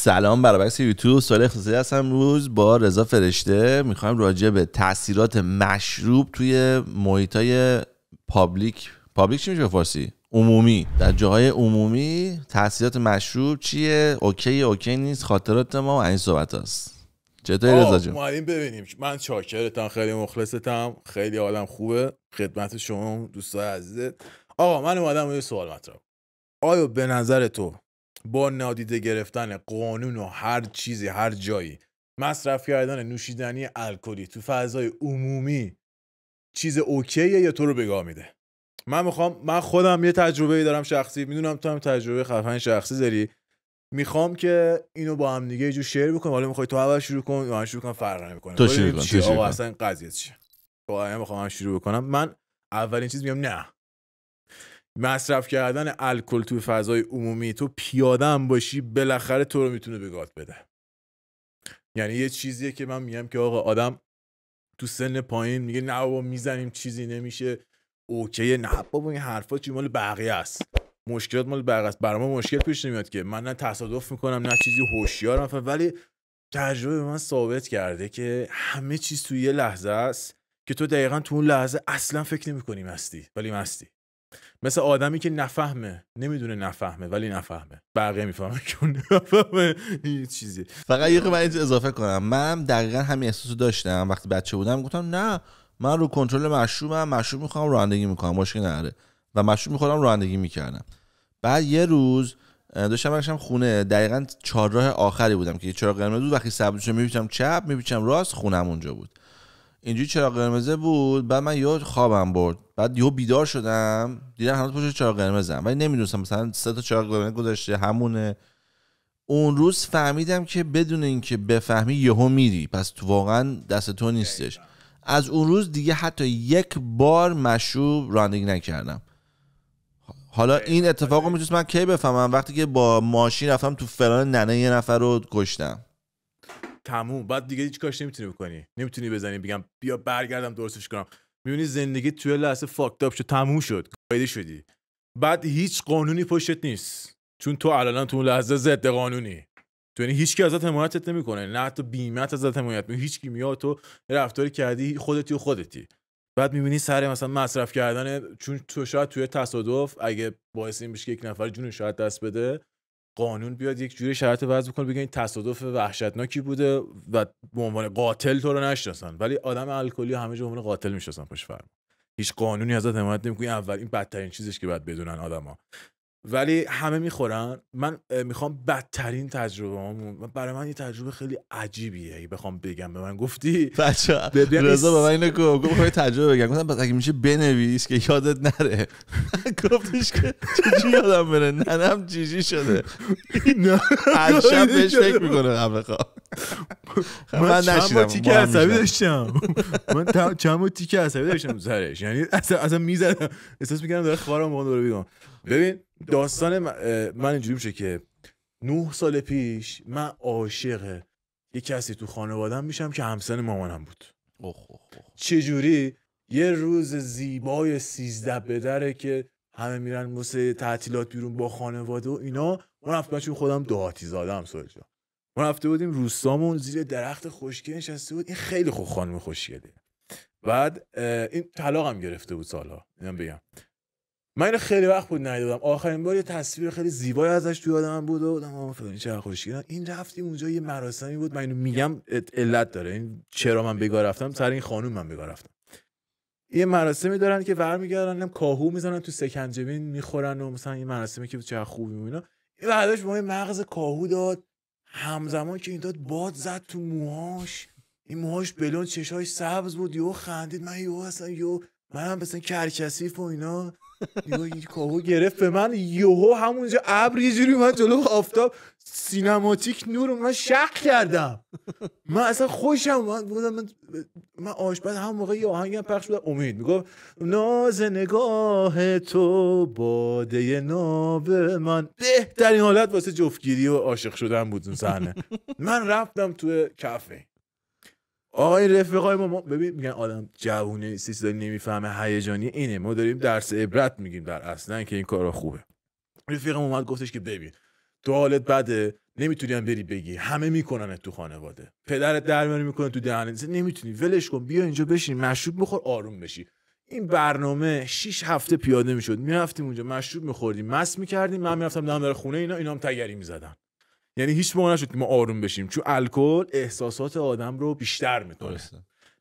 سلام برابرکس یوتیوب سوال خصوصی هستم روز با رضا فرشته میخوایم راجع به تاثیرات مشروب توی محیطای پابلیک پابلیک چی میشه به فارسی عمومی در جاهای عمومی تاثیرات مشروب چیه اوکی اوکی نیست خاطرات ما و این صحبت هست چطوری رضا جون ببینیم من چاکرتم خیلی مخلصتم خیلی حالم خوبه خدمت شما دوستای عزیزت آقا من اومدم یه سوال مطرح آیا به نظر تو با نادیده گرفتن قانون و هر چیزی هر جایی مصرف کردن نوشیدنی الکلی تو فضای عمومی چیز اوکیه یا تو رو بگاه میده من میخوام من خودم یه تجربه ای دارم شخصی میدونم تو هم تجربه خفن شخصی داری میخوام که اینو با هم دیگه یه جور شیر بکنم حالا میخوای تو اول شروع کن یا شروع کنم فرق نمیکنه تو شروع کن تو شروع اصلا قضیه چیه تو میخوام شروع بکنم من اولین چیز میگم نه مصرف کردن الکل تو فضای عمومی تو پیاده هم باشی بالاخره تو رو میتونه به گات بده یعنی یه چیزیه که من میگم که آقا آدم تو سن پایین میگه نه بابا میزنیم چیزی نمیشه اوکی نه بابا این حرفا چی مال بقیه است مشکلات مال بقیه است برام مشکل پیش نمیاد که من نه تصادف میکنم نه چیزی هوشیارم ولی تجربه به من ثابت کرده که همه چیز توی یه لحظه است که تو دقیقا تو اون لحظه اصلا فکر نمیکنی مستی ولی مستی مثل آدمی که نفهمه نمیدونه نفهمه ولی نفهمه بقیه میفهمه که نفهمه هیچ چیزی فقط یه من اضافه کنم من دقیقا همین احساسو داشتم وقتی بچه بودم گفتم نه من رو کنترل مشروبم مشروب میخوام رانندگی میکنم مشکل نره و مشروب میخورم رانندگی میکردم بعد یه روز داشتم برشم خونه دقیقا چهارراه آخری بودم که چرا قرمز بود وقتی سبزشو میپیچم چپ میپیچم راست خونم اونجا بود اینجوری چرا قرمزه بود بعد من یه خوابم برد بعد یه بیدار شدم دیدم هنوز پشت چرا قرمزم ولی نمیدونستم مثلا سه تا چرا قرمز گذاشته همونه اون روز فهمیدم که بدون اینکه بفهمی یهو میری پس تو واقعا دست تو نیستش از اون روز دیگه حتی یک بار مشروب رانندگی نکردم حالا این اتفاق رو میتونست من کی بفهمم وقتی که با ماشین رفتم تو فلان ننه یه نفر رو کشتم تموم بعد دیگه هیچ کاش نمیتونی بکنی نمیتونی بزنی بگم بیا برگردم درستش کنم میبینی زندگی توی لحظه اپ شد تموم شد قایده شدی بعد هیچ قانونی پشتت نیست چون تو الان تو لحظه ضد قانونی تو یعنی هیچ کی ازت حمایتت نمیکنه نه حتی بیمت ازت حمایت میکنه هیچ کی میاد تو رفتاری کردی خودتی و خودتی بعد میبینی سر مثلا مصرف کردن چون تو شاید توی تصادف اگه باعث این بشه که یک نفر جونش شاید دست بده قانون بیاد یک جوری شرط وضع بکنه بگه این تصادف وحشتناکی بوده و به عنوان قاتل تو رو نشناسن ولی آدم الکلی همه جا عنوان قاتل میشناسن پشت فرم هیچ قانونی ازت حمایت نمیکنه اول این بدترین چیزش که باید بدونن آدما ولی همه میخورن من میخوام بدترین تجربه هم. برای من یه تجربه خیلی عجیبیه اگه بخوام بگم به من گفتی بچه رضا به من اینو گفت گفت تجربه بگم گفتم اگه میشه بنویس که یادت نره گفتش که چجوری یادم بره ننم جیجی شده هر شب بهش فکر میکنه قبل خواب من خب، چند تیکه عصبی داشتم من چند تیکه عصبی داشتم سرش یعنی اصلا میزدم احساس میکردم داره خوارم بابا ببین داستان من بله. اینجوری میشه که نه سال پیش من عاشق یه کسی تو خانوادم میشم که همسن مامانم بود چجوری یه روز زیبای سیزده بدره که همه میرن واسه تعطیلات بیرون با خانواده و اینا من رفتم چون خودم دو زاده هم سوال من رفته بودیم روستامون زیر درخت خشکی نشسته بود این خیلی خوب خانم خوشگله بعد این طلاقم گرفته بود سالها اینم بگم من خیلی وقت بود ندیدم آخرین بار یه تصویر خیلی زیبایی ازش تو یادم بود و بودم فلان چه خوشگل این رفتیم اونجا یه مراسمی بود من اینو میگم علت داره این چرا من بگاه رفتم سر این خانوم من بگاه رفتم یه مراسمی دارن که برمیگردن هم کاهو میزنن تو سکنجبین میخورن و مثلا یه مراسمی که چه خوبی و این بعدش ما مغز کاهو داد همزمان که این داد باد زد تو موهاش این موهاش بلون چشاش سبز بود یو خندید من یو اصلا یو منم مثلا کرکسیف و اینا کاهو گرفت به من یهو همونجا ابر یه جوری من جلو آفتاب سینماتیک نور من شق کردم من اصلا خوشم من بودم من من آشپز هم موقع یه آهنگم پخش بود امید میگفت ناز نگاه تو باده ناب من بهترین حالت واسه جفتگیری و عاشق شدن بود اون صحنه من رفتم تو کافه آقای رفقای ما, ببین میگن آدم جوونه نیست داری نمیفهمه هیجانی اینه ما داریم درس عبرت میگیم در اصلا که این کارا خوبه رفیقم اومد گفتش که ببین تو حالت بده نمیتونی هم بری بگی همه میکنن تو خانواده پدرت درمیاری میکنه تو دهن نمیتونی ولش کن بیا اینجا بشین مشروب بخور آروم بشی این برنامه 6 هفته پیاده میشد میرفتیم اونجا مشروب میخوردیم مس میکردیم من میرفتم دم در خونه اینا اینا هم تگری میزدن یعنی هیچ موقع نشد ما آروم بشیم چون الکل احساسات آدم رو بیشتر میکنه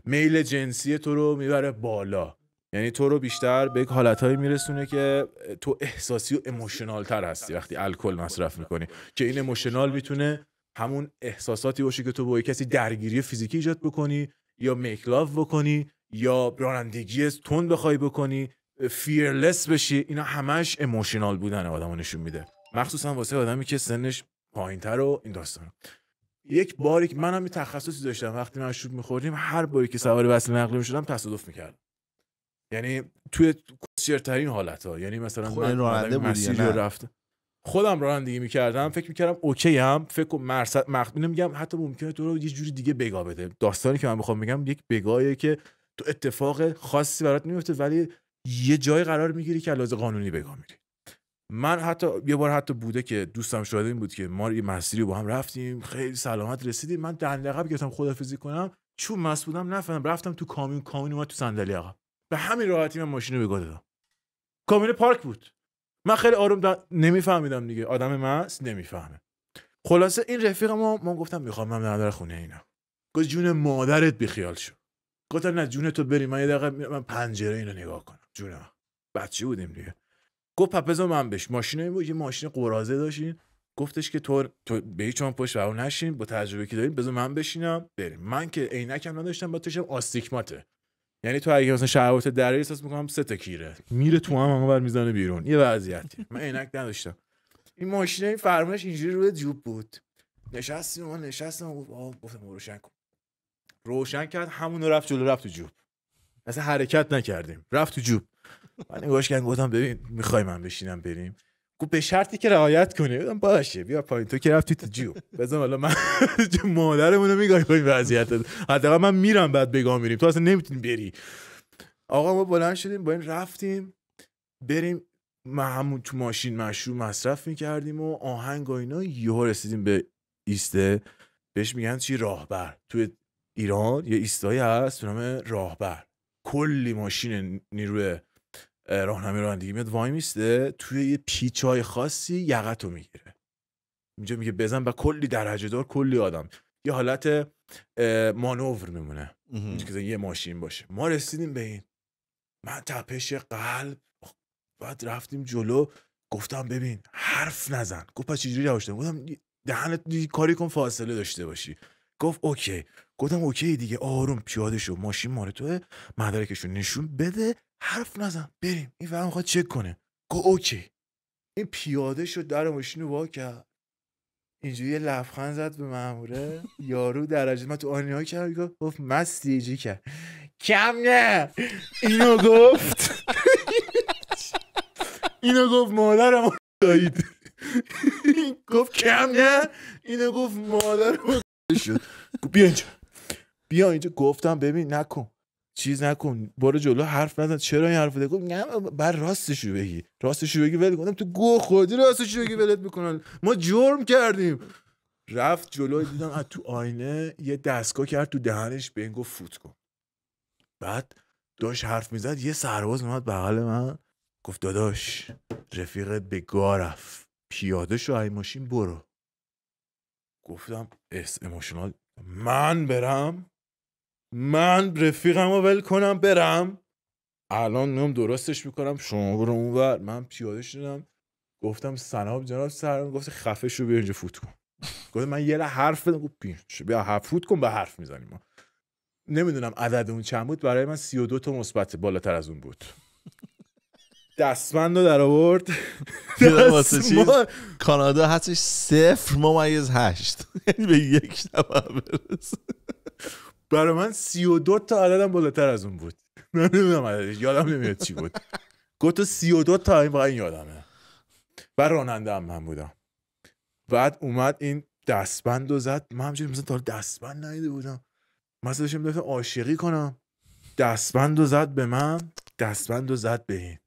میل جنسی تو رو میبره بالا یعنی تو رو بیشتر به یک حالتهایی میرسونه که تو احساسی و اموشنال تر هستی وقتی الکل مصرف میکنی که این اموشنال میتونه همون احساساتی باشه که تو با کسی درگیری فیزیکی ایجاد بکنی یا میکلاف بکنی یا رانندگی تون بخوای بکنی فیرلس بشی اینا همش اموشنال بودن آدمو نشون میده مخصوصا واسه آدمی که سنش تر و این داستان یک باری که منم یه تخصصی داشتم وقتی مشروب میخوردیم هر باری که سوار وسیله نقلیه میشدم تصادف میکردم یعنی توی ترین حالت ها یعنی مثلا من راننده مسیری رو رفته خودم رانندگی میکردم فکر میکردم اوکی هم فکر و مرسد مخ... میگم حتی ممکنه تو رو یه جوری دیگه بگا بده داستانی که من میخوام بگم یک بگاهیه که تو اتفاق خاصی برات میفته ولی یه جای قرار میگیری که لازم قانونی بگا میری من حتی یه بار حتی بوده که دوستم شاهد این بود که ما یه مسیری با هم رفتیم خیلی سلامت رسیدیم من دنده عقب گرفتم خدافیزی کنم چون مس بودم نفهمم رفتم تو کامیون کامیون اومد تو صندلی عقب به همین راحتی من ماشین رو به دادم کامیون پارک بود من خیلی آروم دار نمیفهمیدم دیگه آدم مس نمیفهمه خلاصه این رفیق ما ما گفتم میخوام من در خونه اینا گفت جون مادرت بیخیال شو گفتم نه جون تو بریم من یه دقیقه من پنجره اینو نگاه کنم جون بچه بودیم دیگه گفت بذار من بش ماشین بود یه ماشین قرازه داشتین گفتش که تو تو به هیچ چون پشت اون نشین با تجربه که داریم بذار من بشینم بریم من که عینکم نداشتم با توشم آستیگماته یعنی تو اگه مثلا شهوات دره احساس میکنم سه تا کیره میره تو هم بر میزنه بیرون یه وضعیتی من عینک نداشتم این ماشین این فرمانش اینجوری روی جوب بود نشستیم من نشستم و گفتم روشن کن روشن کرد همون رفت جلو رفت تو جوب اصلا حرکت نکردیم رفت تو جوب من گوش کردم گفتم ببین میخوای من بشینم بریم گفت به شرطی که رعایت کنی گفتم باشه بیا پایین تو که رفتی تو جیو بزن حالا من مادرمونو میگای کنی وضعیت حداقل من میرم بعد بگا میریم تو اصلا نمیتونی بری آقا ما بلند شدیم با این رفتیم بریم ما همون تو ماشین مشروع مصرف میکردیم و آهنگ و اینا یهو رسیدیم به ایسته بهش میگن چی راهبر توی ایران یه ایستایی هست به نام راهبر کلی ماشین نیروی راهنمای رانندگی میاد وای میسته توی یه پیچای خاصی یقتو میگیره اینجا میگه بزن و کلی درجه دار کلی آدم یه حالت مانور میمونه که یه ماشین باشه ما رسیدیم به این من تپش قلب خب، بعد رفتیم جلو گفتم ببین حرف نزن گفت پس چجوری روش گفتم دهنت کاری کن فاصله داشته باشی گفت اوکی گفتم اوکی دیگه آروم پیاده شو ماشین مال توه مدرکشو نشون بده حرف نزن بریم این فهم میخواد چک کنه گو اوکی این پیاده شد در ماشین رو وا کرد اینجوری یه لبخند زد به ماموره یارو درجه من تو آنیا کرد گفت مستی جی کرد کم نه اینو گفت اینو گفت مادرم دایید گفت کم نه اینو گفت مادرم شد بیا اینجا بیا اینجا گفتم ببین نکن چیز نکن برو جلو حرف نزن چرا این حرفو دیگه نه بر راستش رو بگی راستش رو بگی ول گفتم تو گو خودی راستش رو بگی ولت میکنن ما جرم کردیم رفت جلو دیدم از تو آینه یه دستگاه کرد تو دهنش به گفت فوت کن بعد داشت حرف میزد یه سرباز اومد بغل من گفت داداش رفیقت به گارف رفت پیاده شو ای ماشین برو گفتم اس من برم من رفیقم رو ول کنم برم الان نم درستش میکنم شما برو اونور من پیاده شدم گفتم سناب جناب سر گفت خفه شو بیا اینجا فوت کن گفت من یه حرف بدم گفت بیا حرف فوت کن به حرف میزنیم ما نمیدونم عدد اون چند بود برای من 32 تا مثبت بالاتر از اون بود دستمند رو در آورد کانادا هستش صفر ممیز هشت یعنی به یک نفر برسه برای من 32 تا عددم بالاتر از اون بود من نمیدونم عددش یادم نمیاد چی بود گفت 32 تا این واقعا یادمه و راننده هم من بودم بعد اومد این دستبند و زد من همجوری مثلا تا دستبند نایده بودم مثلا داشتم دفعه عاشقی کنم دستبند و زد به من دستبند و زد به این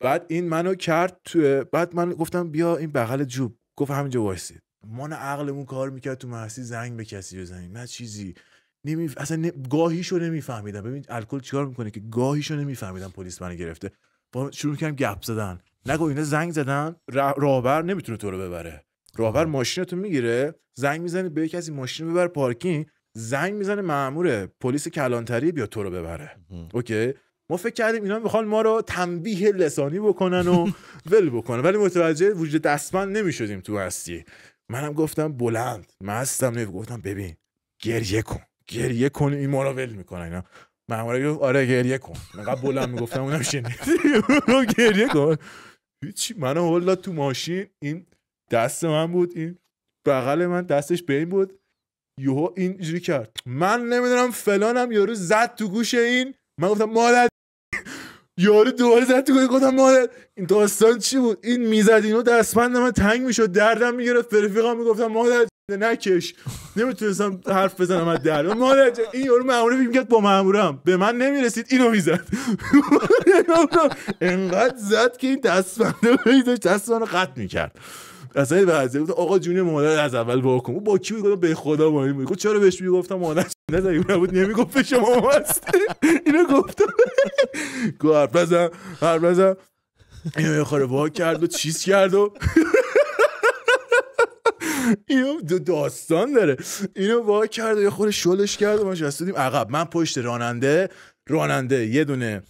بعد این منو کرد تو بعد من گفتم بیا این بغل جوب گفت همینجا وایسید من عقلمون کار میکرد تو محسی زنگ به کسی بزنیم نه چیزی نمیف، اصلا ن... گاهیشو نمیفهمیدم ببین الکل چیکار میکنه که گاهیشو نمیفهمیدم پلیس منو گرفته با شروع کردم گپ زدن نگو اینا زنگ زدن راهبر نمیتونه تو رو ببره راهبر ماشینتو میگیره زنگ میزنه به کسی ماشین ببر پارکینگ زنگ میزنه مامور پلیس کلانتری بیا تو رو ببره اوکی ما فکر کردیم اینا میخوان ما رو تنبیه لسانی بکنن و ول بکنن ولی متوجه وجود دستمند نمیشدیم تو هستی منم گفتم بلند مستم گفتم ببین گریه کن گریه کن این ما رو ول میکنه اینا من آره گریه کن انقدر بلند میگفتم اونم شنید گریه کن هیچی من هولا تو ماشین این دست من بود این بغل من دستش به این بود یوها این اینجوری کرد من نمیدونم فلانم یارو زد تو گوش این من گفتم مادر یارو دوباره زد تو گفتم مادر این داستان چی بود این میزد اینو دستمند من تنگ میشد دردم میگرفت به رفیقم میگفتم مادر نکش نمیتونستم حرف بزنم از در مادر این یارو مامور میگه با مامورم به من نمیرسید اینو میزد انقدر زد که این دستفنده دست دستمو قطع میکرد اصلا بعضی بود آقا جون مادر از اول واکن با کی بود به خدا با این گفت چرا بهش میگفتم مادر نزدی اون بود نمیگفت به شما هست اینو گفت گفت حرف بزن حرف بزن اینو یه کرد و چیز کرد و اینو دو داستان داره اینو وا کرد یه خورده شلش کرد و ما شدیم عقب من پشت راننده راننده یه دونه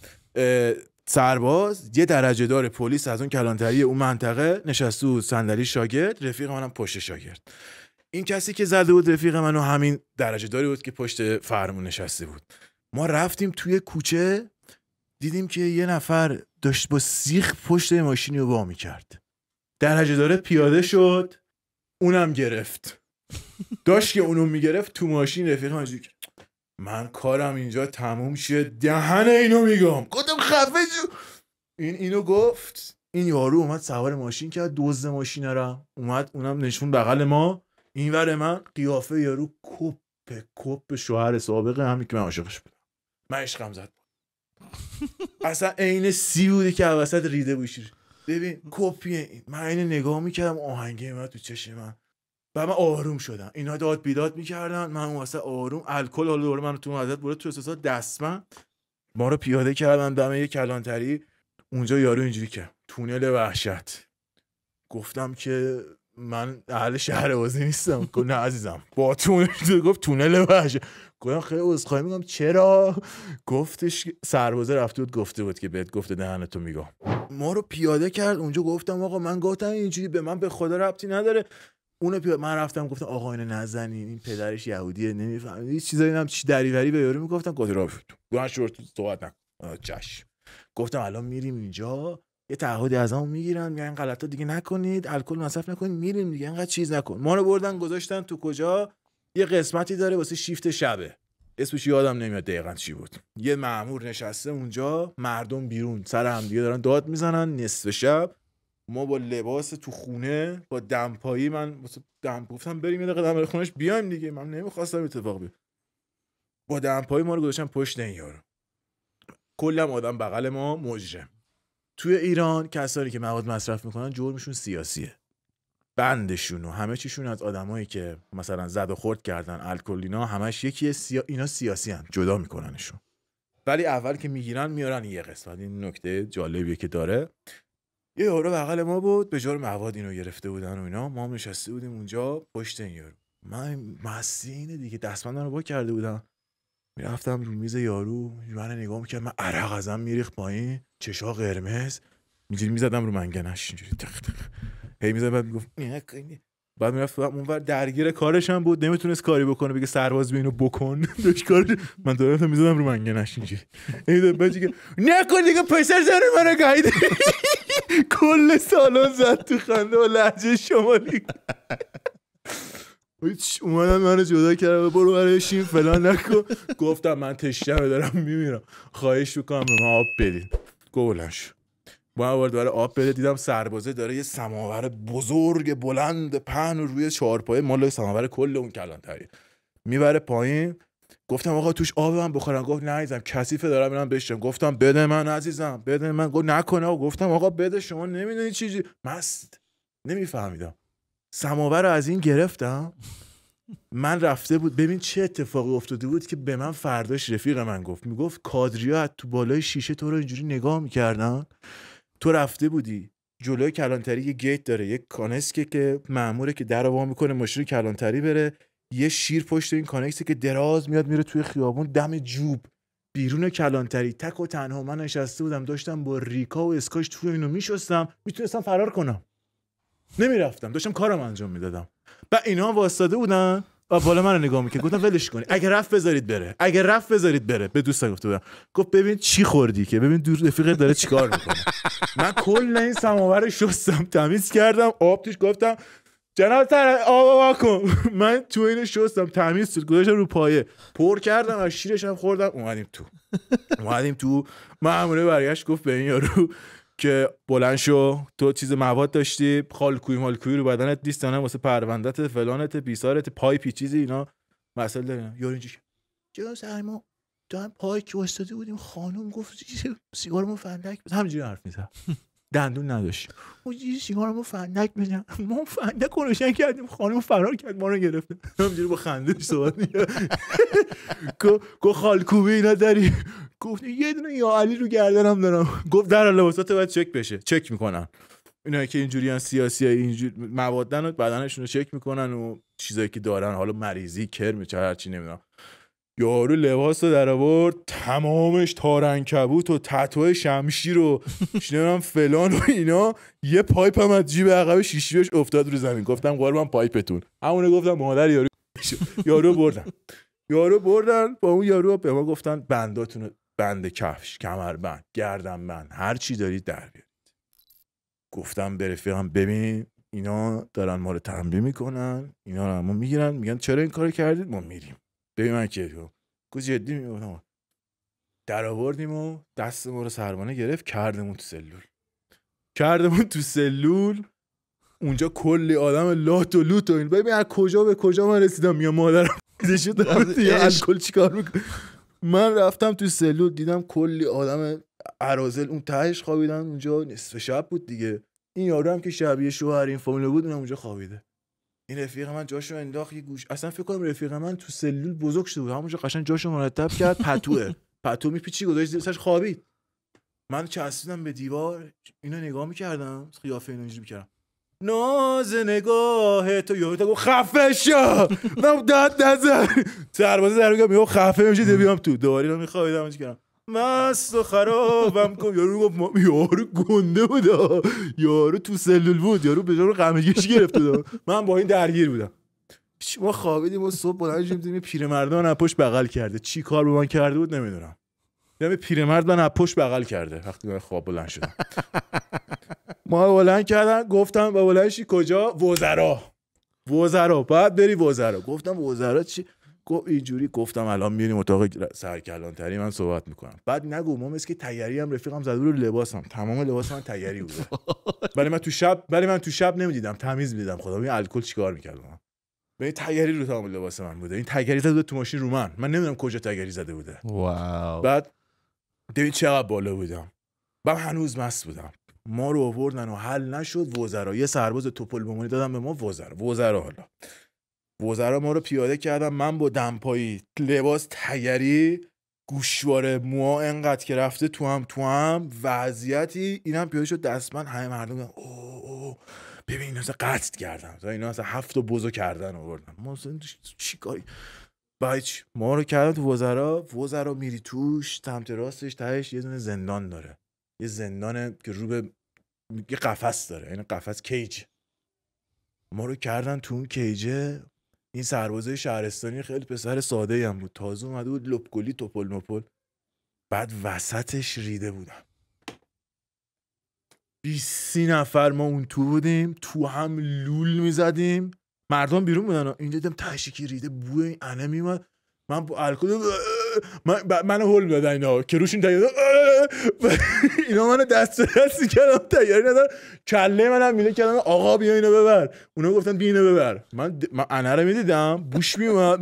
سرباز یه درجه دار پلیس از اون کلانتری اون منطقه نشسته بود صندلی شاگرد رفیق منم پشت شاگرد این کسی که زده بود رفیق منو همین درجه داری بود که پشت فرمون نشسته بود ما رفتیم توی کوچه دیدیم که یه نفر داشت با سیخ پشت ماشینی رو وا میکرد درجه داره پیاده شد اونم گرفت داشت که اونو میگرفت تو ماشین رفیق هم من کارم اینجا تموم شد دهن اینو میگم گفتم خفه جو این اینو گفت این یارو اومد سوار ماشین کرد دزد ماشین را اومد اونم نشون بغل ما اینور من قیافه یارو کپ کپ شوهر سابقه همی که من عاشقش بودم من عشقم زد اصلا عین سی بودی که وسط ریده بوشیر ببین کپی این من اینو نگاه میکردم آهنگه تو چشم من و من آروم شدم اینا داد بیداد میکردن من واسه آروم الکل حالا دور من تو مدت بود تو اساسا دستم ما رو پیاده کردن دم یه کلانتری اونجا یارو اینجوری که تونل وحشت گفتم که من اهل شهر بازی نیستم نه عزیزم با تونل گفت تونل وحشت گفتم خیلی عذرخواهی میگم چرا گفتش سربازه رفته بود گفته بود که بهت گفته دهن تو میگم ما رو پیاده کرد اونجا گفتم آقا من گفتم اینجوری به من به خدا ربطی نداره اون پیاده من رفتم گفتم آقا اینو نزنین این پدرش یهودیه نمیفهم هیچ چیزایی هم چی دریوری به یارو میگفتم گفت راه گفتم شور صحبت گفتم الان میریم اینجا یه تعهدی از همون میگیرن میگن غلطا دیگه نکنید الکل مصرف نکنید میریم دیگه انقدر چیز نکن ما رو بردن گذاشتن تو کجا یه قسمتی داره واسه شیفت شبه اسمش یادم نمیاد دقیقا چی بود یه معمور نشسته اونجا مردم بیرون سر هم دیگه دارن داد میزنن نصف شب ما با لباس تو خونه با دمپایی من دمپ گفتم بریم یه دقیقه دم خونش بیایم دیگه من نمیخواستم اتفاق بیفته با دمپایی ما رو گذاشتن پشت این یارو کلم آدم بغل ما مجرم توی ایران کسانی که مواد مصرف میکنن جرمشون سیاسیه بندشون و همه چیشون از آدمایی که مثلا زد و خورد کردن الکل اینا همش یکی سیا... اینا سیاسی هم جدا میکننشون ولی اول که میگیرن میارن یه قسمت این نکته جالبیه که داره یه یارو بغل ما بود به جرم مواد اینو گرفته بودن و اینا ما نشسته بودیم اونجا پشت این یارو من مستی اینه دیگه دستمندان رو با کرده بودم میرفتم رو میز یارو من نگاه میکرد من عرق ازم میریخ پایین چشا قرمز میزدم رو منگنش اینجوری تخت هی میزد بعد میگفت بعد میرفت اونور درگیر کارش هم بود نمیتونست کاری بکنه بگه سرباز بینو بکن داشت کار من دادم میزدم رو منگه نشینجی اینا بچه که نکن دیگه پسر من رو گایده کل سالن زد تو خنده و لهجه شمالی اومدن رو جدا کردم برو برایشین فلان نکن گفتم من تشنه دارم میمیرم خواهش میکنم به من آب بدین گولش با بار داره آب بده دیدم سربازه داره یه سماور بزرگ بلند پهن و روی چهارپایه مال سماور کل اون کلانتری میبره پایین گفتم آقا توش آب من بخورم گفت نه عزیزم کثیفه دارم میرم بشم گفتم بده من عزیزم بده من گفت نکنه و گفتم آقا بده شما نمیدونی چیزی مست نمیفهمیدم سماور رو از این گرفتم من رفته بود ببین چه اتفاقی افتاده بود که به من فرداش رفیق من گفت میگفت کادریا تو بالای شیشه تو رو اینجوری نگاه میکردن تو رفته بودی جلوی کلانتری یه گیت داره یه کانسکه که معموره که در وا میکنه ماشین کلانتری بره یه شیر پشت این کانکسی که دراز میاد میره توی خیابون دم جوب بیرون کلانتری تک و تنها من نشسته بودم داشتم با ریکا و اسکاش توی اینو میشستم میتونستم فرار کنم نمیرفتم داشتم کارم انجام میدادم و اینا واسطه بودن و بالا منو نگاه که گفتم ولش کنی اگه رفت بذارید بره اگه رفت بذارید بره به دوستا گفته بودم گفت ببین چی خوردی که ببین دور رفیق داره چیکار میکنه من کل این سماور شستم تمیز کردم آب توش گفتم جناب تر آب کن من تو این شستم تمیز شد گذاشتم رو پایه پر کردم از شیرش خوردم اومدیم تو اومدیم تو معموله برگشت گفت به این یارو که بلند شو تو چیز مواد داشتی خالکوی مالکوی رو بدنت دیستانه واسه پروندت فلانت بیسارت پای پی چیزی اینا مسئله دارن یارو اینجوری جناب سرما تو پای که بودیم خانم گفت سیگارمون فندک بود حرف میشه دندون نداشت اون سیگار فندک بزن ما فندک روشن کردیم خانم فرار کرد ما رو گرفته همینجوری با خنده صحبت گفت خالکوبه اینا نداری. گفت یه دونه یا علی رو گردنم دارم گفت در لباسات باید چک بشه چک میکنن اینا که اینجوریان سیاسی اینجوری موادن رو بدنشون رو چک میکنن و چیزایی که دارن حالا مریضی کرم چه هرچی نمیدونم یارو لباس رو در آورد تمامش تارنکبوت و تتو شمشیر و شنیدم فلان و اینا یه پایپ هم از جیب عقب شیشیش افتاد رو زمین گفتم قربان پایپتون همونه گفتم مادر یارو یارو بردن یارو بردن با اون یارو به ما گفتن بنداتون بند کفش گردن بند هر چی دارید در بیارید گفتم به رفیقم ببین اینا دارن ما رو تنبیه میکنن اینا رو همون میگیرن میگن چرا این کارو کردید ما میریم به من که گفت جدی میگفتم در آوردیم و دست ما رو سرمانه گرفت کردمون تو سلول کردمون تو سلول اونجا کلی آدم لات و لوت و این ببین از کجا به کجا من رسیدم یا مادرم یا الکل چیکار میکنم من رفتم تو سلول دیدم کلی آدم عرازل اون تهش خوابیدن اونجا نصف شب بود دیگه این یارو هم که شبیه شوهر این فامیل بود اونم اونجا خوابیده این رفیق من جاشو انداخت یه گوش اصلا فکر کنم رفیق من تو سلول بزرگ شده بود همونجا قشنگ جاشو مرتب کرد پتوه پتو میپیچی گذاشت زیرش خوابید من چسبیدم به دیوار اینو نگاه میکردم خیافه اینو اینجوری میکردم ناز نگاه تو یهو تو خفه شو من داد نزن سرباز در میگم خفه میشه بیام تو دوباره رو کردم مست و خرابم کن یارو گفت یارو گنده بود یارو تو سلول بود یارو به رو غمگیش گرفته بود من با این درگیر بودم ما خوابیدیم و صبح بلند شدیم دیدیم پیرمرد از پشت بغل کرده چی کار به من کرده بود نمیدونم یه پیرمرد من از پشت بغل کرده وقتی من خواب بلند شدم ما بلند کردن گفتم با بلندشی کجا وزرا وزرا بعد بری وزرا گفتم وزرا چی اینجوری گفتم الان میریم اتاق تری من صحبت میکنم بعد نگو ما مثل که تیری هم رفیقم زده رو لباسم تمام لباس من تیری بوده ولی من تو شب ولی من تو شب نمیدیدم تمیز میدیدم خدا این الکل چیکار میکردم به این تیری رو تمام لباس من بوده این تیری زده بوده تو ماشین رو من من نمیدونم کجا تگری زده بوده واو بعد ببین چقدر بالا بودم من هنوز مست بودم ما رو آوردن و حل نشد وزرا یه سرباز توپل بمونی دادن به ما وزرا وزرا حالا وزرا ما رو پیاده کردم من با دمپایی لباس تگری گوشواره موا انقدر که رفته تو هم تو هم وضعیتی اینم پیاده شد دستمن همه مردم او او ببین اصلا قصد کردم اینا اصلا هفت بزو کردن آوردن ما اصلا چی کاری بچ ما رو کردن تو وزرا وزرا میری توش تمت راستش تهش یه دونه زندان داره یه زندان که رو به یه قفس داره این یعنی قفس کیج ما رو کردن تو اون کیجه این سربازه شهرستانی خیلی پسر ساده هم بود تازه اومده بود لپگلی توپل نپل بعد وسطش ریده بودم 20 نفر ما اون تو بودیم تو هم لول میزدیم مردم بیرون بودن اینجا دیدم تشکی ریده بوی این انه میومد من با الکل من منو هول دادن اینا که روش این اینا منو دست به دست کردم تیاری ندارم کله منم میله کردم آقا بیا اینو ببر اونا گفتن بیا اینو ببر من د... من انا رو میدیدم بوش میومد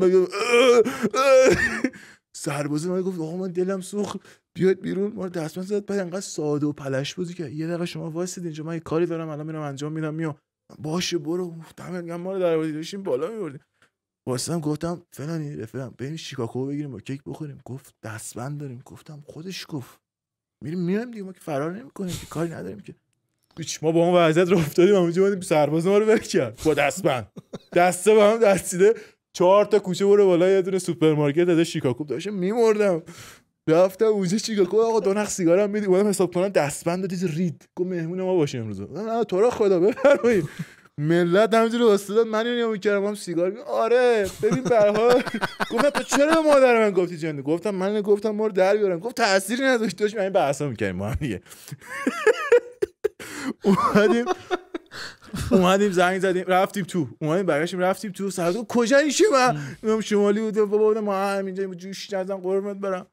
سربازه من گفت آقا من دلم سوخت بیاد بیرون ما من زد بعد انقدر ساده و پلش بودی که یه دقیقه شما وایسید اینجا من یه کاری دارم الان میرم انجام میدم میام باشه برو دمت گرم ما رو در بالا میبردیم واسم گفتم فلانی رفیقم بریم شیکاگو بگیریم و کیک بخوریم گفت دستبند داریم گفتم خودش گفت میریم میایم دیگه ما که فرار نمیکنیم که کاری نداریم که پیچ ما با اون وضعیت رو افتادیم اونجا بودیم سرباز ما رو ول کرد با دستبند دسته به هم دستیده چهار تا کوچه برو بالا یه دونه سوپرمارکت از شیکاگو داشتم میمردم رفتم اونجا شیکاگو آقا دو نخ سیگارم میدی اومدم حساب کنم دستبند رید گفت مهمون ما باشه امروز تو را خدا بفرمایید ملت همینجوری استاد من اینو میکردم هم سیگار آره ببین برها حال گفتم تو چرا به مادر من گفتی جنده گفتم من گفتم ما رو در بیارم گفت تأثیری نداشت داشت من بحثا میکردیم ما هم دیگه اومدیم اومدیم زنگ زدیم رفتیم تو اومدیم برگشتیم رفتیم تو سر کجا ایشی من شمالی بود بابا بودم ما همینجا جوش نزن قرمت برم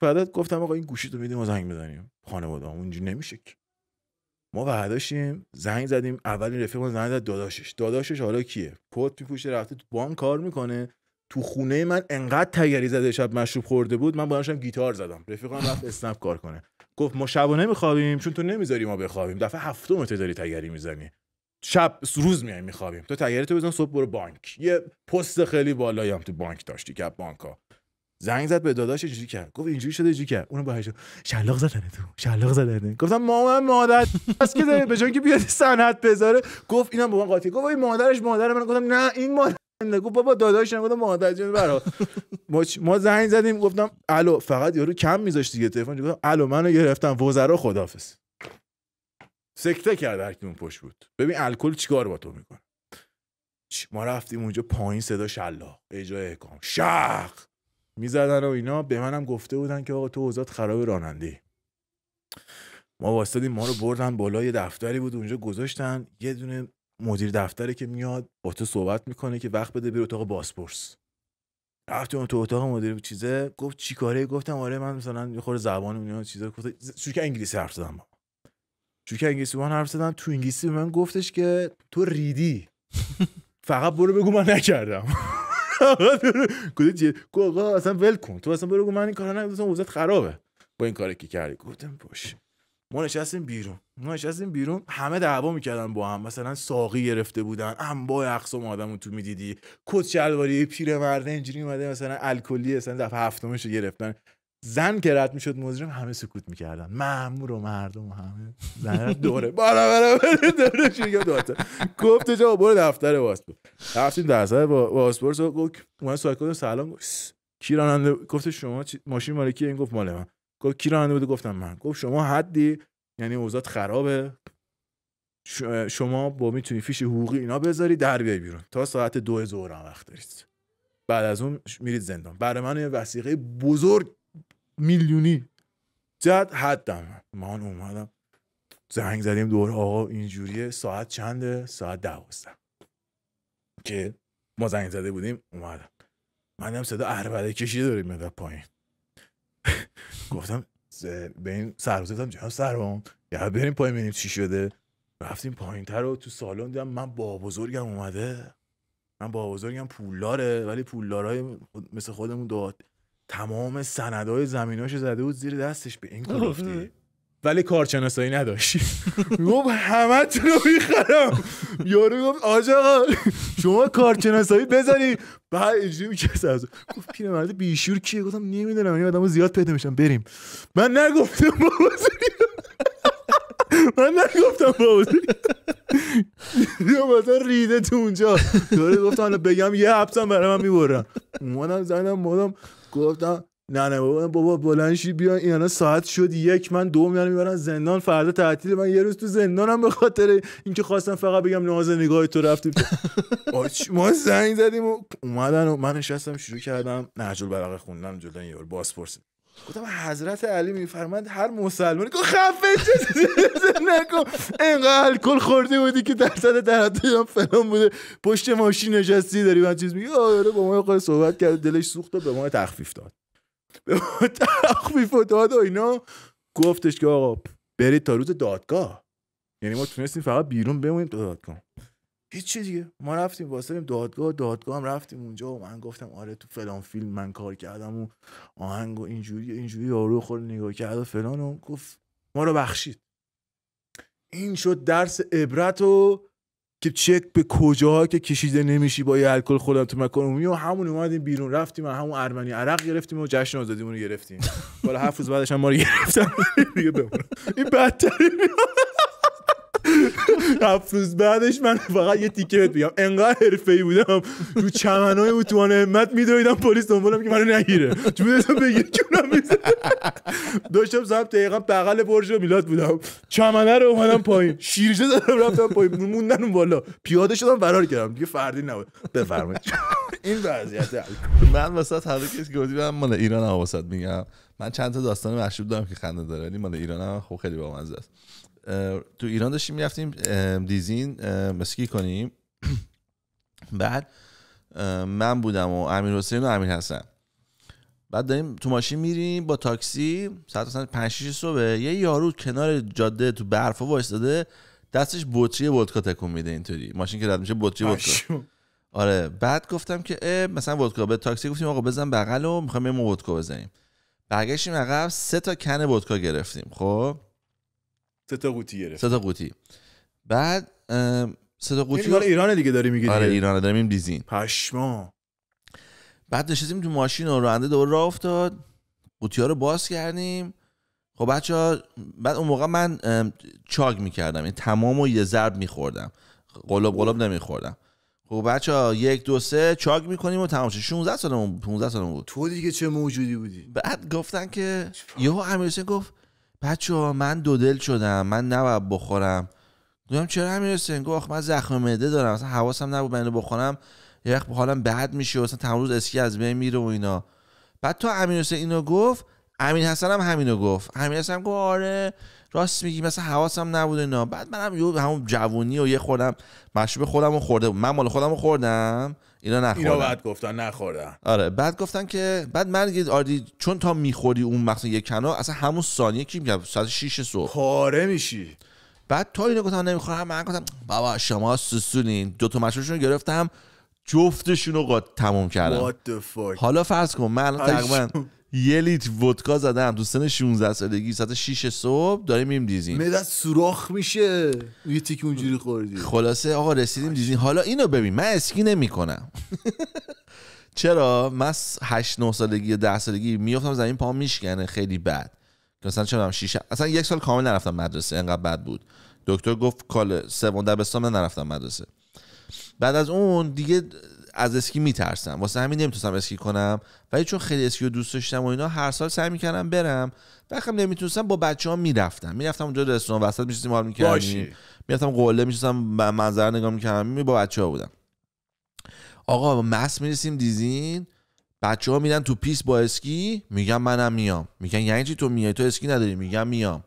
بعد گفتم آقا این گوشی تو میدیم ما زنگ بزنیم خانواده اونجوری نمیشه که ما برداشتیم زنگ زدیم اولین رفیقمون زنگ زد داداشش داداشش حالا کیه کت میپوشه رفته تو بانک کار میکنه تو خونه من انقدر تگری زده شب مشروب خورده بود من باهاشم گیتار زدم رفیقم رفت اسنپ کار کنه گفت ما شبو نمیخوابیم چون تو نمیذاری ما بخوابیم دفعه هفتم تو داری تگری میزنی شب روز میای میخوابیم تو تگری تو بزن صبح برو بانک یه پست خیلی بالایی تو بانک داشتی که بانک زنگ زد به داداش اینجوری کرد گفت اینجوری شده اینجوری کرد اونم با هیجان شلاق زدن تو شلاق زدن گفتم مامان مادر پس که به جای اینکه بیاد سند بذاره گفت اینم با من قاطی گفت این مادرش مادر من گفتم نه این مادر گفت بابا داداش گفتم مادر جون برا ما, ما زنگ زدیم گفتم الو فقط یارو کم میذاشت دیگه تلفن گفتم الو منو گرفتم وزرا خدافظ سکته کرد هر اون پشت بود ببین الکل چیکار با تو میکنه ما رفتیم اونجا پایین صدا شلاق اجرای احکام شخ میزدن و اینا به منم گفته بودن که آقا تو اوزاد خراب راننده ما واسدیم ما رو بردن بالا یه دفتری بود اونجا گذاشتن یه دونه مدیر دفتره که میاد با تو صحبت میکنه که وقت بده بیر اتاق بازپرس اون تو اتاق مدیر چیزه گفت چی کاره گفتم آره من مثلا یه خور زبان اینا چیزا گفت چون که انگلیسی حرف زدم چون که انگلیسی من حرف زدم تو انگلیسی من گفتش که تو ریدی فقط برو بگو من نکردم کدی آقا اصلا ول کن تو اصلا برو من این کارا نکردم اوضاع خرابه با این کاری که کردی گفتم باش ما نشستیم بیرون ما نشستیم بیرون همه دعوا میکردن با هم مثلا ساقی گرفته بودن با اقسام آدمو تو میدیدی کت شلواری پیرمرد اینجوری اومده مثلا الکلی مثلا دفعه هفتمشو گرفتن زن که رد میشد مجرم همه سکوت میکردن مامور و مردم و همه زن دوره بالا بالا دوره شروع دوتا گفت جا برو دفتر واسپورس رفتیم دفتر و گفت من سایکل سلام گفت کی راننده گفت شما ماشین مال کی این گفت مال من گفت کی راننده بود گفتم من گفت شما حدی یعنی اوضاع خرابه شما با میتونی فیش حقوقی اینا بذاری در بیای بیرون تا ساعت دو ظهر وقت دارید بعد از اون میرید زندان برای من یه وسیقه بزرگ میلیونی جد حد من اومدم زنگ زدیم دور آقا اینجوریه ساعت چنده ساعت دوازده که ما زنگ زده بودیم اومدم من هم صدا عربده کشی داریم میاد پایین گفتم به این گفتم جناب یا بریم پایین ببینیم چی شده رفتیم پایین تر رو تو سالن دیدم من با بزرگم اومده من با بزرگم پولاره ولی پولدارای مثل خودمون داد تمام سندهای زمیناشو زده بود زیر دستش به این کار کلوفتی ولی کارشناسایی نداشت گفت همه تو رو میخرم یارو گفت آجا شما کارشناسایی بزنی بعد اجری میکرد از گفت پیرمرد بیشور کیه گفتم نمیدونم این یعنی آدمو زیاد پیدا میشم بریم من نگفتم بابا من نگفتم بابا یه مثلا ریده تو اونجا داره گفتم بگم یه حبسم برای من میبرم اومدم زنم مادم گفتم نه نه بابا بابا بلنشی بیا اینا ساعت شد یک من دو میان میبرن زندان فردا تعطیل من یه روز تو زندانم به خاطر اینکه خواستم فقط بگم ناز نگاه تو رفتیم ما زنگ زدیم و اومدن و من نشستم شروع کردم نهج البلاغه خوندم جلوی باز پرسید گفتم حضرت علی میفرماند هر مسلمانی که خفه چیزی نکن اینقدر الکل خورده بودی که در در هم فلان بوده پشت ماشین نشستی داری من چیز میگه آره با ما یه صحبت کرد دلش سوخت به ما تخفیف داد به ما تخفیف داد و اینا گفتش که آقا برید تا روز دادگاه یعنی ما تونستیم فقط بیرون بمونیم تا دادگاه هیچ دیگه ما رفتیم واسه دادگاه دادگاه هم رفتیم اونجا و من گفتم آره تو فلان فیلم من کار کردم و آهنگ و اینجوری اینجوری یارو خود نگاه کرد و فلان و گفت ما رو بخشید این شد درس عبرت و که چک به کجا که کشیده نمیشی با یه الکل خودم تو مکان و همون اومدیم بیرون رفتیم و همون ارمنی عرق گرفتیم و جشن آزادیمون رو گرفتیم بالا هفت روز بعدش هم ما رو گرفتم دیگه این هفت روز بعدش من فقط یه تیکه بهت میگم انقدر حرفه‌ای بودم تو چمنای اتوبان همت میدویدم پلیس دنبالم که منو نگیره چون بگیر جونم داشتم صاحب دقیقا بغل برج میلاد بودم چمنه رو اومدم پایین شیرجه دارم رفتم پایین موندن اون بالا پیاده شدم فرار کردم دیگه فردی نبود بفرمایید این وضعیت من وسط هر که گفتی من مال ایران واسط میگم من چند تا داستان مشهور دارم که خنده داره ولی مال ایران هم خب خیلی بامزه است تو ایران داشتیم میرفتیم دیزین مسکی کنیم بعد من بودم و امیر حسین و امیر حسن بعد داریم تو ماشین میریم با تاکسی ساعت مثلا 5 6 صبح یه یارو کنار جاده تو برفا وایساده دستش بطری ودکا تکون میده اینطوری ماشین که رد میشه بطری ودکا آره بعد گفتم که مثلا ودکا به تاکسی گفتیم آقا بزن بغل و میخوایم یه ودکا بزنیم برگشتیم عقب سه تا کن ودکا گرفتیم خب سه تا قوطی گرفت سه تا قوطی بعد سه تا قوطی یعنی رو... ایران دیگه داری میگی آره ایران داریم دیزین پشما بعد نشستیم تو ماشین و راننده دوباره راه افتاد ها رو باز کردیم خب بچه ها بعد اون موقع من چاگ میکردم این یعنی تمام و یه ضرب میخوردم قلب قلب نمیخوردم خب بچه ها یک دو سه چاگ میکنیم و تمام شد 16 سالمون 15 سالمون بود تو دیگه چه موجودی بودی بعد گفتن که یهو امیرحسین گفت بچه ها من دودل شدم من نباید بخورم گفتم چرا همین حسین گفت من زخم معده دارم اصلا حواسم نبود من بخورم یه حالم بد میشه اصلا تمام اسکی از بین میره و اینا بعد تو امین حسین اینو گفت امین حسن هم همینو گفت امین حسن گفت آره راست میگی مثلا حواسم نبود اینا بعد منم یه همون جوونی و یه خوردم مشروب خودم رو خورده من مال خودم رو خوردم اینا نخوردم اینا بعد گفتن نخوردم آره بعد گفتن که بعد من آردی چون تا میخوری اون مثلا یک کنا اصلا همون ثانیه کی میگم ساعت 6 صبح پاره میشی بعد تا اینو گفتن نمیخورم من گفتم بابا شما سسونین دو تا مشروبشون گرفتم جفتشون رو تموم کردم حالا فرض کن من تقریبا یه لیت ودکا زدم تو سن 16 سالگی ساعت 6 صبح داریم میم دیزین مدت سوراخ میشه یه تیک اونجوری خوردی خلاصه آقا رسیدیم دیزین حالا اینو ببین من اسکی نمیکنم چرا من 8 9 سالگی 10 سالگی میافتم زمین پا میشکنه خیلی بد مثلا چرا 6 اصلا یک سال کامل نرفتم مدرسه انقدر بد بود دکتر گفت کال سوم دبستان نرفتم مدرسه بعد از اون دیگه از اسکی میترسم واسه همین نمیتونستم اسکی کنم ولی چون خیلی اسکی رو دوست داشتم و اینا هر سال سعی میکردم برم وقتی خب نمیتونستم با بچه ها میرفتم میرفتم اونجا رستوران وسط میشستیم حال میکردیم میرفتم قله میشستم منظر نگاه میکردم با بچه ها بودم آقا مس میرسیم دیزین بچه ها میرن تو پیس با اسکی میگم منم میام میگن یعنی چی تو میای تو اسکی نداری میگم میام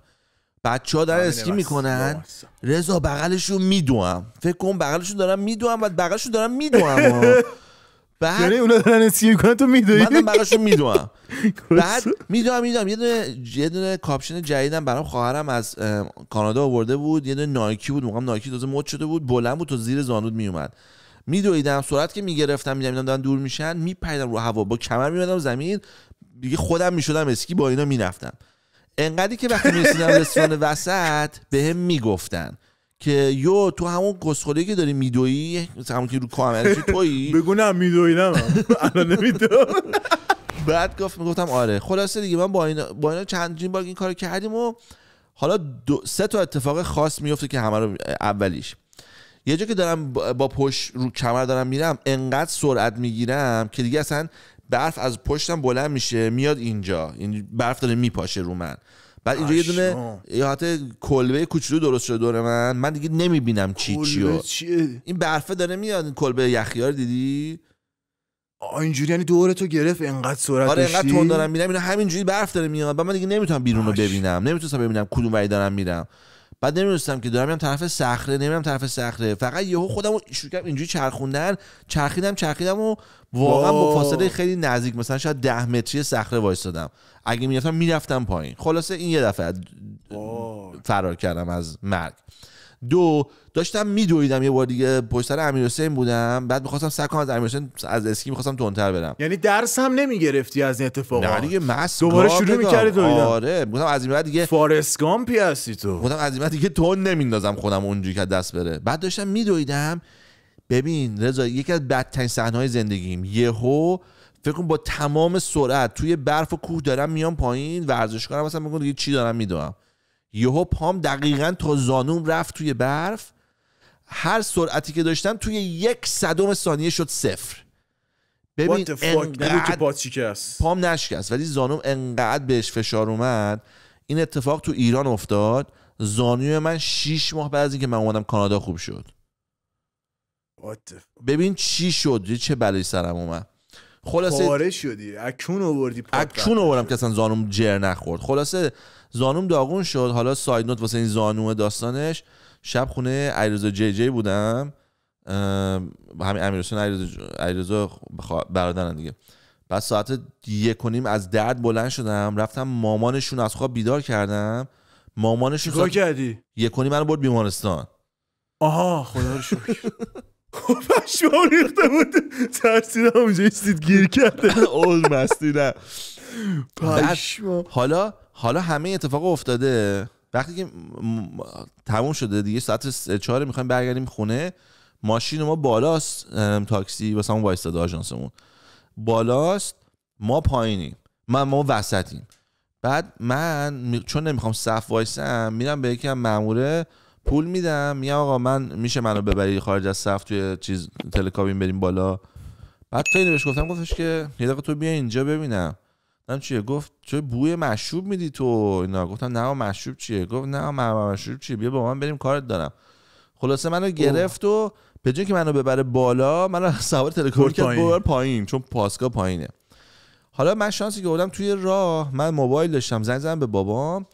بچه ها در اسکی میکنن رضا بغلش رو میدوم فکر کن بغلش رو دارم میدوم بعد بغلش رو دارم میدوم بعد یعنی اونا دارن اسکی میکنن تو میدوی من بغلش رو میدوم بعد میدوم میدوم یه دونه یه دونه کاپشن جدیدم برام خواهرم از کانادا آورده بود یه دونه نایکی بود موقعم نایکی تازه مد شده بود بلند بود تو زیر زانود میومد میدویدم سرعت که میگرفتم میدم دارن دور میشن میپریدم رو هوا با کمر میمدم زمین دیگه خودم میشدم اسکی با اینا میرفتم انقدری که وقتی میرسیدم رستوران وسط به هم میگفتن که یو تو همون گسخولی که داری میدوی همون که رو کامل تویی بگو نه میدویدم الان نمیدو بعد گفت میگفتم آره خلاصه دیگه من با اینا با اینا چند بار این کارو کردیم و حالا دو سه تا اتفاق خاص میفته که همه رو اولیش یه جا که دارم با پشت رو کمر دارم میرم انقدر سرعت میگیرم که دیگه اصلا برف از پشتم بلند میشه میاد اینجا این برف داره میپاشه رو من بعد اینجا یه دونه یه حالت کلبه کوچولو درست شده دور من من دیگه نمیبینم چی چیو این برفه داره میاد این کلبه یخیار دیدی اینجوری یعنی دور تو گرفت انقدر سرعت آره انقدر تون دارم میرم اینا همینجوری برف داره میاد من دیگه نمیتونم بیرون رو ببینم نمیتونم ببینم کدوم وری دارم میرم بعد نمیدونستم که دارم میرم طرف صخره نمیرم طرف صخره فقط یهو خودم شروع کردم اینجوری چرخوندن چرخیدم چرخیدم و واقعا با فاصله خیلی نزدیک مثلا شاید ده متری صخره وایستادم اگه میرفتم میرفتم پایین خلاصه این یه دفعه فرار کردم از مرگ دو داشتم میدویدم یه بار دیگه پشت سر امیر حسین بودم بعد میخواستم سکم از امیر حسین از اسکی میخواستم تونتر برم یعنی درس هم نمیگرفتی از این اتفاقات نه دیگه مس دوباره شروع میکردی دویدن آره گفتم از این بعد دیگه فارست گامپی هستی تو گفتم از این بعد دیگه تون نمیندازم خودم اونجوری که دست بره بعد داشتم میدویدم ببین رضا یکی از بدترین صحنه های زندگیم یهو فکر کن با تمام سرعت توی برف و کوه دارم میام پایین ورزشکارم مثلا میگم دیگه چی دارم میدوام یهو پام دقیقا تا زانوم رفت توی برف هر سرعتی که داشتم توی یک صدم ثانیه شد صفر ببین انقدر پام نشکست ولی زانوم انقدر بهش فشار اومد این اتفاق تو ایران افتاد زانوی من 6 ماه بعد از اینکه من اومدم کانادا خوب شد ببین چی شد چه بلایی سرم اومد خلاصه پاره شدی اکون آوردی اکون آوردم که اصلا زانوم جر نخورد خلاصه زانوم داغون شد حالا ساید نوت واسه این زانو داستانش شب خونه علیرضا جی جی بودم همین امیرحسین علیرضا برادرن دیگه بعد ساعت یک و نیم از درد بلند شدم رفتم مامانشون از خواب بیدار کردم مامانشون چیکار کردی یک و نیم من برد بیمارستان آها خدا رو شکر خب، پشمام ریخته بود ترسیدم اونجا ایستید گیر کرده اول مستی نه حالا حالا همه اتفاق افتاده وقتی که تموم شده دیگه ساعت چهار میخوایم برگردیم خونه ماشین ما بالاست تاکسی واسه همون وایستاده آژانسمون بالاست ما پایینیم ما ما وسطیم بعد من چون نمیخوام صف وایسم میرم به یکی هم پول میدم میگم آقا من میشه منو ببری خارج از صف توی چیز تلکابین بریم بالا بعد تا اینو بهش گفتم گفتش که یه دقیقه تو بیا اینجا ببینم من چیه گفت چه بوی مشروب میدی تو اینا گفتم نه مشروب چیه گفت نه مشروب چیه بیا با من بریم کارت دارم خلاصه منو گرفت و به جای که منو ببره بالا منو سوار تلکور کرد ببر پایین چون پاسکا پایینه حالا من شانسی که بودم توی راه من موبایل داشتم زنگ زدم به بابام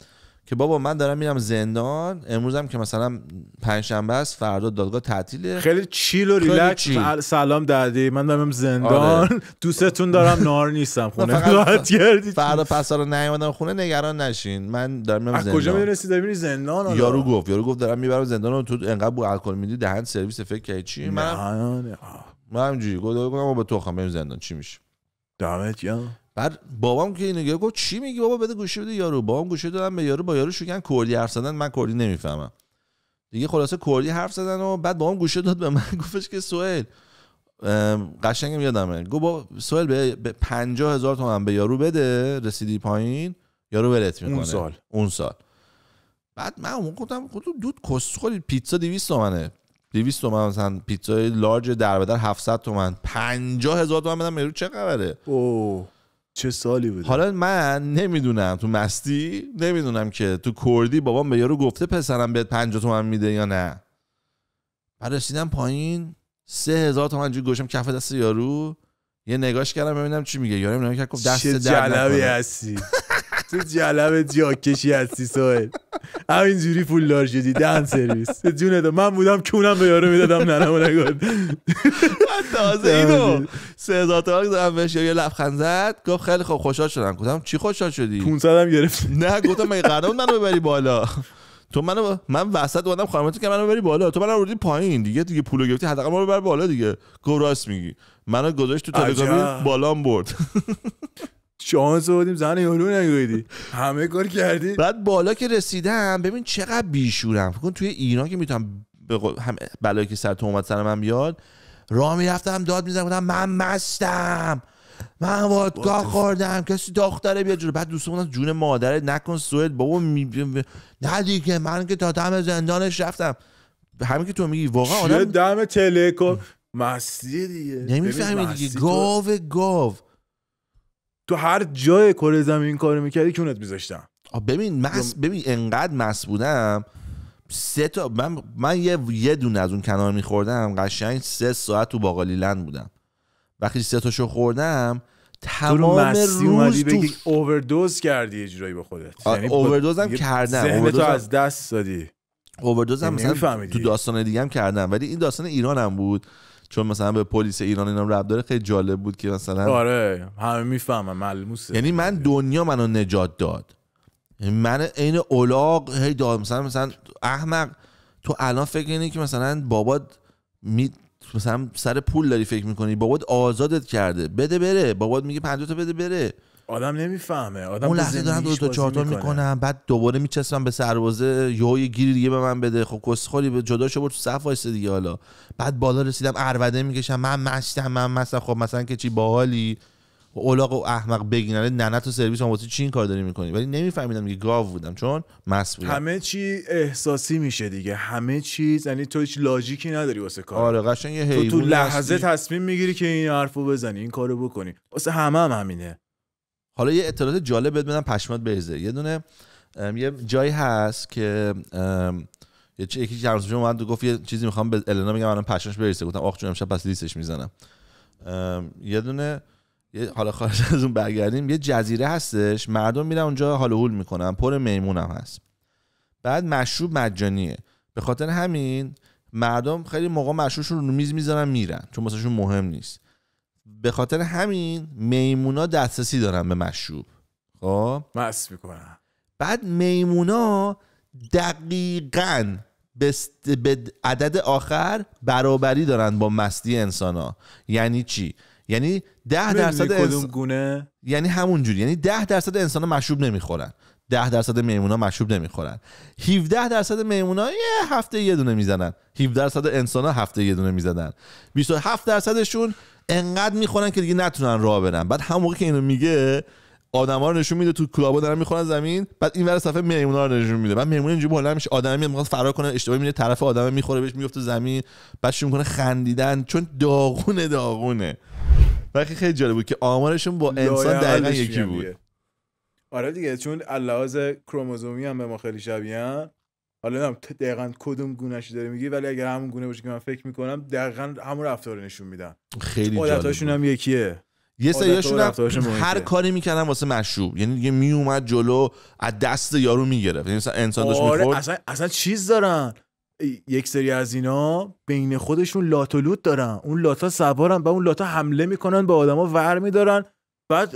که بابا من دارم میرم زندان امروزم که مثلا پنجشنبه است فردا دادگاه تعطیله خیلی چیل و ریلکس سلام دادی من دارم زندان آره. دوستتون دارم نار نیستم خونه فقط فردا پس رو نیومدم خونه نگران نشین من دارم میرم زندان کجا میدونستی داری میری زندان یارو گفت یارو گفت دارم میبرم زندان تو انقدر بو الکل میدی دهن سرویس فکر کردی چی من من همینجوری گفتم با تو خام زندان چی میشه دمت گرم بعد بابام که اینو گفت چی میگی بابا بده گوشی بده یارو بابام گوشی دادم به یارو با یارو شوکن کردی حرف زدن من کردی نمیفهمم دیگه خلاصه کردی حرف زدن و بعد بابام گوشی داد به من گفتش که سوئیل قشنگم یادمه گفت با سوئیل به, 50000 هزار تومن به یارو بده رسیدی پایین یارو ولت میکنه اون سال اون سال بعد من اون گفتم خود خب دود کس خب پیتزا 200 تومنه 200 تومن مثلا پیتزای لارج در بدر 700 تومن 50000 هزار تومن بدم یارو چه خبره اوه چه سالی بود حالا من نمیدونم تو مستی نمیدونم که تو کردی بابام به یارو گفته پسرم بهت 50 تومن میده یا نه بعد رسیدم پایین سه هزار تومن جو گوشم کف دست یارو یه نگاش کردم ببینم چی میگه یارو میگه گفت دست در هستی تو جلب جاکشی هستی هستی همین همینجوری پول دار شدی دهن سرویس جونت من بودم کونم به یارو میدادم ننمو نگار تازه اینو سه هزار تومن بهش یه لبخند زد گفت خیلی خوب خوشحال شدم گفتم چی خوشحال شدی 500 هم گرفت نه گفتم مگه قرار منو ببری بالا تو منو من وسط اومدم خانمت که منو ببری بالا تو منو آوردی پایین دیگه دیگه پولو گرفتی حداقل منو ببر بالا دیگه گفت میگی منو گذاشت تو تلگرام بالام برد شانس بودیم زن یارو نگویدی همه کار کردی بعد بالا که رسیدم ببین چقدر بیشورم فکر کن توی ایران که میتونم بلایی که سر تو اومد سر من بیاد راه میرفتم داد میزنم بودم من مستم من وادکا خوردم کسی دختره بیاد جلو بعد دوستمون جون مادره نکن سوئد بابا می... نه دیگه من که تا دم زندانش رفتم همین که تو میگی واقعا آدم دم تلکو مستی دیگه نمیفهمی دیگه گاو گاو تو هر جای کره زمین کار میکردی کونت میذاشتم ببین مس ببین انقدر مس بودم سه تا من, من یه یه دونه از اون کنار میخوردم قشنگ سه ساعت تو باقالی لند بودم وقتی سه تاشو خوردم تمام تو روز تو اووردوز کردی یه جورایی به خودت یعنی اووردوزم کردم تو از دست دادی اووردوزم یعنی مثلا تو داستان دیگه هم کردم ولی این داستان ایرانم بود چون مثلا به پلیس ایران اینا رب داره خیلی جالب بود که مثلا آره همه میفهمم ملموسه یعنی من دنیا منو نجات داد من عین اولاق هی داد مثلا مثلا احمق تو الان فکر اینه که مثلا بابات می مثلا سر پول داری فکر میکنی بابات آزادت کرده بده بره بابات میگه 50 تا بده بره آدم نمیفهمه آدم اون لحظه دارم دو تا چهار تا میکنم بعد دوباره میچسبم به سربازه یه گیری دیگه به من بده خب کسخوری به جدا شو تو صف وایسه دیگه حالا بعد بالا رسیدم اربده میکشم من مشتم من مثلا خب مثلا که چی باحالی اولاق و احمق بگینن ننه تو سرویس هم واسه چی این کار داری میکنی ولی نمیفهمیدم دیگه گاو بودم چون مسئول همه چی احساسی میشه دیگه همه چیز یعنی تو هیچ لاجیکی نداری واسه کار آره قشنگ تو تو لحظه تصمیم میگیری که این حرفو بزنی این کارو بکنی واسه همه هم همینه حالا یه اطلاعات جالب بهت بدم پشمات بریزه یه دونه یه جایی هست که یکی که روز اومد گفت یه چیزی میخوام به النا بگم الان پشمش بریزه گفتم آخ جون امشب پس لیستش میزنم یه دونه حالا خارج از اون برگردیم یه جزیره هستش مردم میرن اونجا حال هول میکنن پر میمون هم هست بعد مشروب مجانیه به خاطر همین مردم خیلی موقع مشروبشون رو میز میذارن میرن چون مثلاشون مهم نیست به خاطر همین میمونا دسترسی دارن به مشروب خب مست میکنن بعد میمونا دقیقا به عدد آخر برابری دارن با مستی انسان ها یعنی چی یعنی ده درصد انس... گونه یعنی همون جوری یعنی ده درصد انسان ها مشروب نمیخورن ده درصد میمونا مشروب نمیخورن 17 درصد میمونا یه هفته یه دونه میزنن 17 درصد انسان ها هفته یه دونه میزنن 27 درصدشون انقدر میخورن که دیگه نتونن راه برن بعد همون موقع که اینو میگه آدما رو نشون میده تو کلابا دارن میخورن زمین بعد این ور صفحه میمونا رو نشون میده بعد میمون اینجوری بالا میشه آدم میاد میخواد فرار کنه اشتباهی میره طرف آدم میخوره بهش میفته زمین بعد شروع میکنه خندیدن چون داغونه داغونه و خیلی جالب بود که آمارشون با انسان دقیقا یکی بود آره دیگه چون اللحاظ کروموزومی هم به ما خیلی شبیهن حالا نم دقیقا کدوم گونهش داره میگی ولی اگر همون گونه باشه که من فکر میکنم دقیقا همون رفتار نشون میدن خیلی عادتاشون هم یکیه یه سریاشون هر کاری میکردن واسه مشروب یعنی دیگه میومد جلو از دست یارو میگرفت یعنی مثلا انسان داشت آره اصلا, اصلا چیز دارن یک سری از اینا بین خودشون لات و لوت دارن اون لاتا سوارن و اون لاتا حمله میکنن به آدما ور میدارن بعد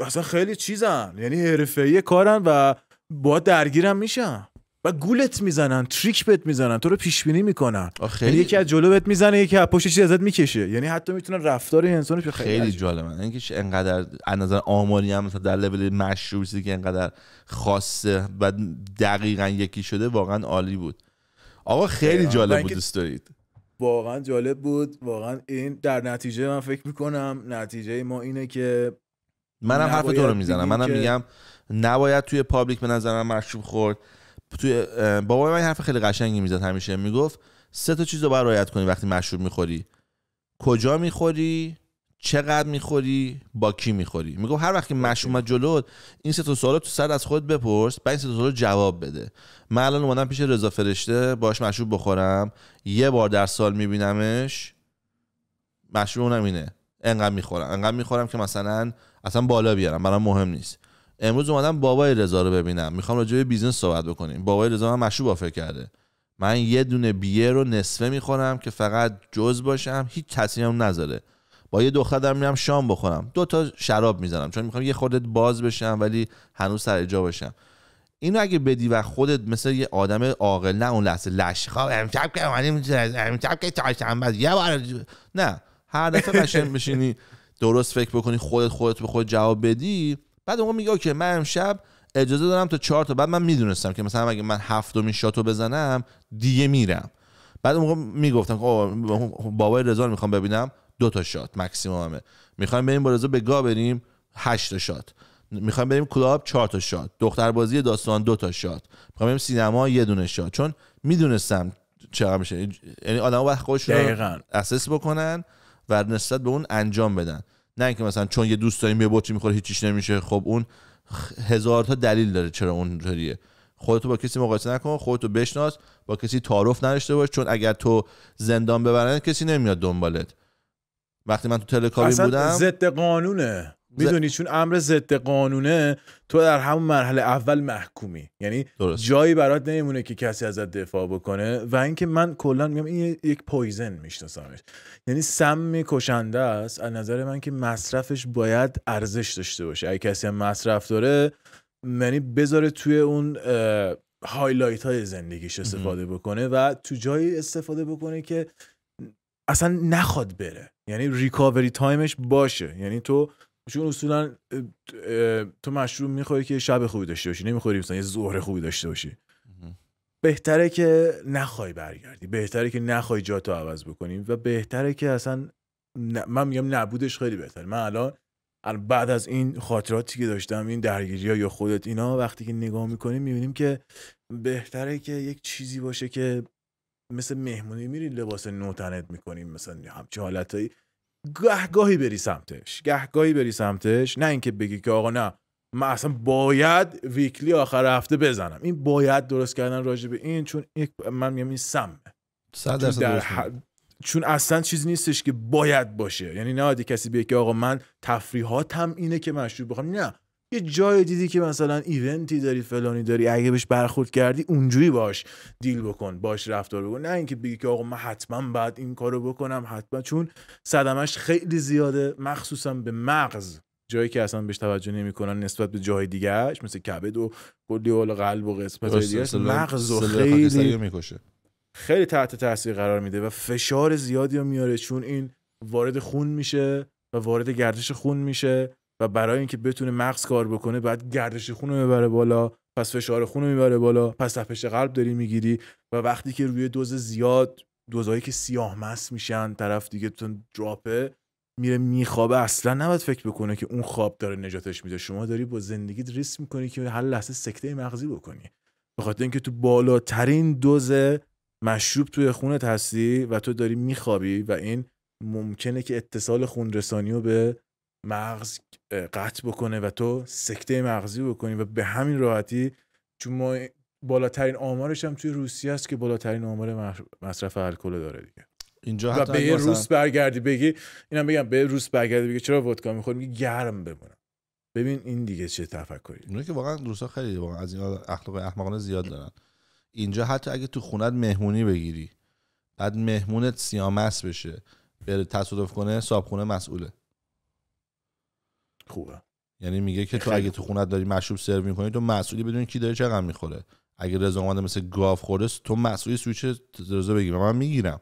اصلا خیلی چیزن یعنی حرفه‌ای کارن و با درگیرم میشن و گولت میزنن تریک بهت میزنن تو رو پیش بینی میکنن یعنی خیلی یکی از جلو بهت میزنه یکی از پشت ازت میکشه یعنی حتی میتونن رفتار انسان خیلی خیلی جالبه یعنی اینکه انقدر از نظر آماری هم مثلا در لول مشهوری که انقدر خاصه و دقیقا یکی شده واقعا عالی بود آقا خیلی جالب بود دوست دارید واقعا جالب بود واقعا این در نتیجه من فکر میکنم نتیجه ما اینه که منم حرف تو رو میزنم منم میگم نباید توی پابلیک به نظرم مشروب خورد توی بابا من حرف خیلی قشنگی میزد همیشه میگفت سه تا چیز رو باید رعایت کنی وقتی مشروب میخوری کجا میخوری چقدر میخوری با کی میخوری میگفت هر وقت که مشروب جلوت این سه تا سوال تو سر از خود بپرس بعد این سه تا سوال جواب بده من الان اومدم پیش رضا فرشته باش مشروب بخورم یه بار در سال میبینمش مشروب اونم اینه انقدر میخورم انقدر میخورم که مثلا اصلا بالا بیارم برام مهم نیست امروز اومدم بابای رضا رو ببینم میخوام راجع به بیزنس صحبت بکنیم بابای رضا من مشروب آفر کرده من یه دونه بیه رو نصفه میخورم که فقط جز باشم هیچ کسی هم نذاره با یه دختر دارم میرم شام بخورم دو تا شراب میزنم چون میخوام یه خودت باز بشم ولی هنوز سر جا باشم اینو اگه بدی و خودت مثل یه آدم عاقل نه اون لحظه لش خب، امشب که امشب که یه بار نه هر دفعه قشنگ بشینی درست فکر بکنی خودت خودت به خود جواب بدی بعد اون میگه که من امشب اجازه دارم تا چهار تا بعد من میدونستم که مثلا اگه من هفتمین شاتو بزنم دیگه میرم بعد اون موقع میگفتم بابای رضا رو میخوام ببینم دو تا شات مکسیمومه میخوایم بریم با رضا به گا بریم هشت تا شات میخوایم بریم کلاب چهار تا شات دختر بازی داستان دو تا شات میخوام بریم سینما یه دونه شات چون میدونستم چرا میشه یعنی آدم باید خودشون اسس بکنن و نسبت به اون انجام بدن نه اینکه مثلا چون یه دوست داریم یه بطری میخوره هیچیش نمیشه خب اون هزار تا دلیل داره چرا اونطوریه خودتو با کسی مقایسه نکن خودتو بشناس با کسی تعارف نداشته باش چون اگر تو زندان ببرن کسی نمیاد دنبالت وقتی من تو تلکاری بودم ضد قانونه میدونی چون امر ضد قانونه تو در همون مرحله اول محکومی یعنی جایی برات نمیمونه که کسی ازت دفاع بکنه و اینکه من کلا میگم این یک پویزن میشناسمش یعنی سم کشنده است از نظر من که مصرفش باید ارزش داشته باشه اگه کسی هم مصرف داره یعنی بذاره توی اون هایلایت های زندگیش استفاده بکنه و تو جایی استفاده بکنه که اصلا نخواد بره یعنی ریکاوری تایمش باشه یعنی تو چون اصولا تو مشروب میخوری که شب خوبی داشته باشی نمیخوری مثلا یه ظهر خوبی داشته باشی بهتره که نخوای برگردی بهتره که نخوای جاتو عوض بکنیم و بهتره که اصلا من میگم نبودش خیلی بهتره من الان بعد از این خاطراتی که داشتم این درگیری ها یا خودت اینا وقتی که نگاه میکنیم میبینیم که بهتره که یک چیزی باشه که مثل مهمونی میری لباس نوتنت میکنیم مثلا همچه حالتهایی گهگاهی بری سمتش گهگاهی بری سمتش نه اینکه بگی که آقا نه من اصلا باید ویکلی آخر هفته بزنم این باید درست کردن راجع به این چون یک من میگم این سمه چون, چون اصلا چیزی نیستش که باید باشه یعنی نه کسی بگی که آقا من تفریحاتم اینه که مشروب بخوام نه یه جای دیدی که مثلا ایونتی داری فلانی داری اگه بهش برخورد کردی اونجوری باش دیل بکن باش رفتار بکن نه اینکه بگی که آقا من حتما بعد این کارو بکنم حتما چون صدمش خیلی زیاده مخصوصا به مغز جایی که اصلا بهش توجه نمیکنن نسبت به جای دیگهش مثل کبد و کلی و قلب و قسمت دیگه مغز خیلی میکشه خیلی تحت تاثیر قرار میده و فشار زیادی رو میاره چون این وارد خون میشه و وارد گردش خون میشه و برای اینکه بتونه مغز کار بکنه باید گردش خون رو بالا پس فشار خون رو میبره بالا پس تپش قلب داری میگیری و وقتی که روی دوز زیاد دوزایی که سیاه مس میشن طرف دیگه دراپه میره میخوابه اصلا نباید فکر بکنه که اون خواب داره نجاتش میده شما داری با زندگیت ریسک میکنی که هر لحظه سکته مغزی بکنی به خاطر اینکه تو بالاترین دوز مشروب توی خونت هستی و تو داری میخوابی و این ممکنه که اتصال رسانی رو به مغز قطع بکنه و تو سکته مغزی بکنی و به همین راحتی چون ما بالاترین آمارش هم توی روسیه است که بالاترین آمار مصرف الکل داره دیگه اینجا و به روس برگردی بگی اینم بگم به روس برگردی بگی چرا ودکا میخوری گرم بمونم ببین این دیگه چه تفکری اونایی که واقعا روسا خیلی واقعا از این اخلاق احمقانه زیاد دارن اینجا حتی اگه تو خونت مهمونی بگیری بعد مهمونت سیامس بشه بره تصادف کنه صابخونه مسئوله خوبه یعنی میگه که تو اگه تو خونت داری مشروب سرو میکنی تو مسئولی بدون کی داره چقدر میخوره اگه رضا اومده مثل گاف خورست تو مسئولی سویچ رضا بگی من میگیرم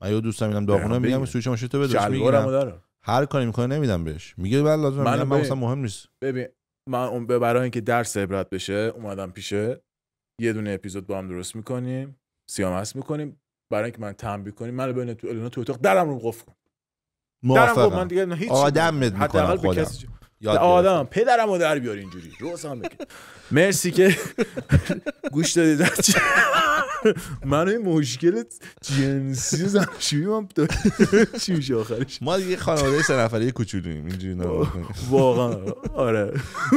من یه دوستم میرم داغونه میگم سویچ ماشین تو بده میگیرم هر کاری میکنه نمیدم بهش میگه بله لازم یعنی من, من اصلا مهم نیست ببین من اون به برای اینکه درس عبرت بشه اومدم پیشه یه دونه اپیزود با هم درست میکنیم سیامس میکنیم برای اینکه من تنبیه کنیم من بین تو النا تو اتاق درم رو قفل کن موافقم من دیگه هیچ آدم میکنم خودم یاد آدم پدرم رو در بیار اینجوری روز هم مرسی که گوش دادید من این مشکل جنسی زمشوی من چی میشه آخرش ما دیگه خانواده سه نفره کوچولوییم اینجوری واقعا آره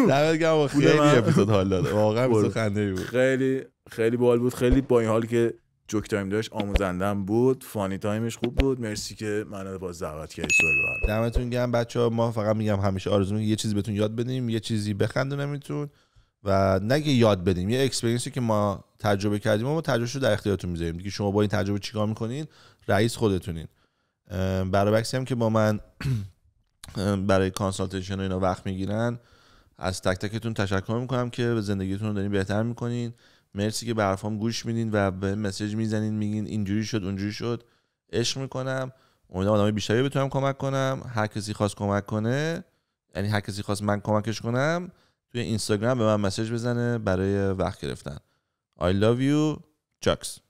دمت گرم خیلی اپیزود حال داده واقعا خنده بود خیلی خیلی بال بود خیلی با این حال که جوک تایم داشت آموزندم بود فانی تایمش خوب بود مرسی که منو باز دعوت کردی سوال دمتون گرم بچه ها ما فقط میگم همیشه آرزو یه چیزی بهتون یاد بدیم یه چیزی نمیتون و نگه یاد بدیم یه اکسپرینسی که ما تجربه کردیم و ما تجربه رو در اختیارتون میذاریم دیگه شما با این تجربه چیکار میکنین رئیس خودتونین برابکسی هم که با من برای کانسالتیشن و اینا وقت میگیرن از تک تکتون تشکر میکنم که به زندگیتون رو دارین بهتر میکنین مرسی که به گوش میدین و به مسیج میزنین میگین اینجوری شد اونجوری شد عشق میکنم امیدوارم آدمای بیشتری بتونم کمک کنم هر کسی خواست کمک کنه یعنی هر کسی خواست من کمکش کنم توی اینستاگرام به من مسیج بزنه برای وقت گرفتن I love you Chucks